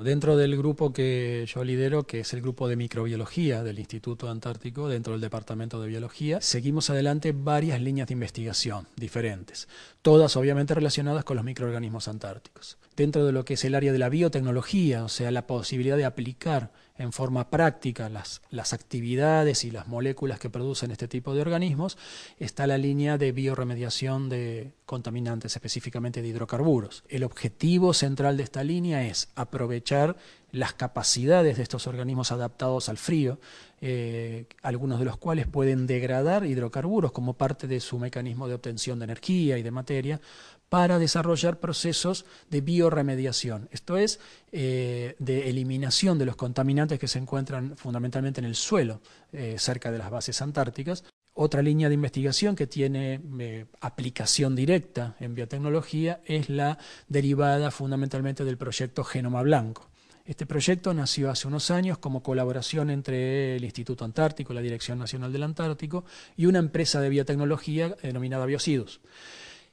Dentro del grupo que yo lidero, que es el grupo de microbiología del Instituto Antártico, dentro del Departamento de Biología, seguimos adelante varias líneas de investigación diferentes, todas obviamente relacionadas con los microorganismos antárticos. Dentro de lo que es el área de la biotecnología, o sea, la posibilidad de aplicar en forma práctica las, las actividades y las moléculas que producen este tipo de organismos, está la línea de bioremediación de contaminantes, específicamente de hidrocarburos. El objetivo central de esta línea es aprovechar las capacidades de estos organismos adaptados al frío, eh, algunos de los cuales pueden degradar hidrocarburos como parte de su mecanismo de obtención de energía y de materia, para desarrollar procesos de bioremediación, esto es, eh, de eliminación de los contaminantes que se encuentran fundamentalmente en el suelo, eh, cerca de las bases antárticas. Otra línea de investigación que tiene aplicación directa en biotecnología es la derivada fundamentalmente del proyecto Genoma Blanco este proyecto nació hace unos años como colaboración entre el Instituto Antártico, la Dirección Nacional del Antártico y una empresa de biotecnología eh, denominada Biocidus.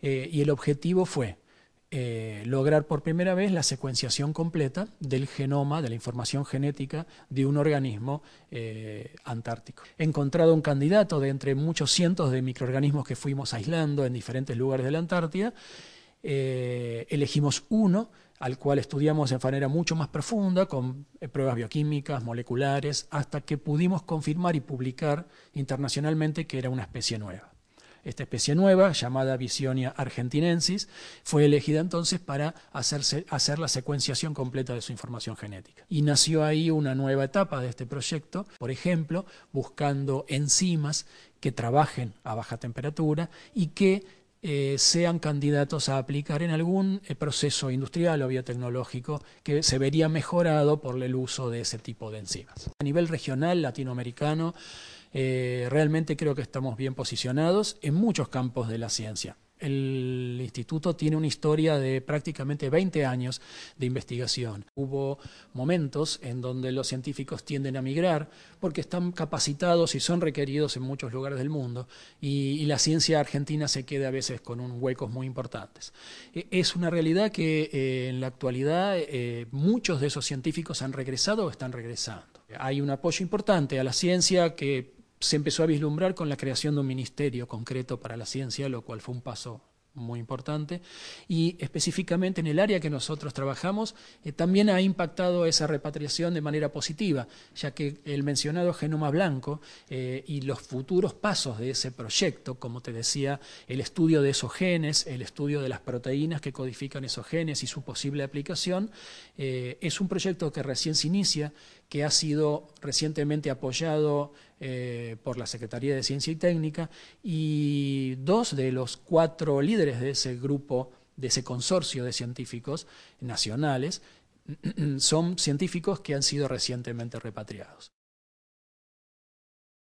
Eh, y el objetivo fue eh, lograr por primera vez la secuenciación completa del genoma, de la información genética de un organismo antártico. He encontrado un candidato de entre muchos cientos de microorganismos que fuimos aislando en diferentes lugares de la Antártida eh, elegimos uno al cual estudiamos en manera mucho más profunda, con eh, pruebas bioquímicas, moleculares, hasta que pudimos confirmar y publicar internacionalmente que era una especie nueva. Esta especie nueva, llamada Visionia argentinensis, fue elegida entonces para hacerse, hacer la secuenciación completa de su información genética. Y nació ahí una nueva etapa de este proyecto, por ejemplo, buscando enzimas que trabajen a baja temperatura y que eh, sean candidatos a aplicar en algún eh, proceso industrial o biotecnológico que se vería mejorado por el uso de ese tipo de enzimas. A nivel regional latinoamericano, eh, realmente creo que estamos bien posicionados en muchos campos de la ciencia. El instituto tiene una historia de prácticamente 20 años de investigación. Hubo momentos en donde los científicos tienden a migrar porque están capacitados y son requeridos en muchos lugares del mundo y, la ciencia argentina se queda a veces con un huecos muy importantes. E, es una realidad que eh, en la actualidad eh, muchos de esos científicos han regresado o están regresando. Hay un apoyo importante a la ciencia que se empezó a vislumbrar con la creación de un ministerio concreto para la ciencia, lo cual fue un paso muy importante, y específicamente en el área que nosotros trabajamos, eh, también ha impactado esa repatriación de manera positiva, ya que el mencionado genoma blanco eh, y los futuros pasos de ese proyecto, como te decía, el estudio de esos genes, el estudio de las proteínas que codifican esos genes y su posible aplicación, eh, es un proyecto que recién se inicia, que ha sido recientemente apoyado eh, por la Secretaría de Ciencia y Técnica, y dos de los cuatro líderes de ese grupo, de ese consorcio de científicos nacionales, son científicos que han sido recientemente repatriados.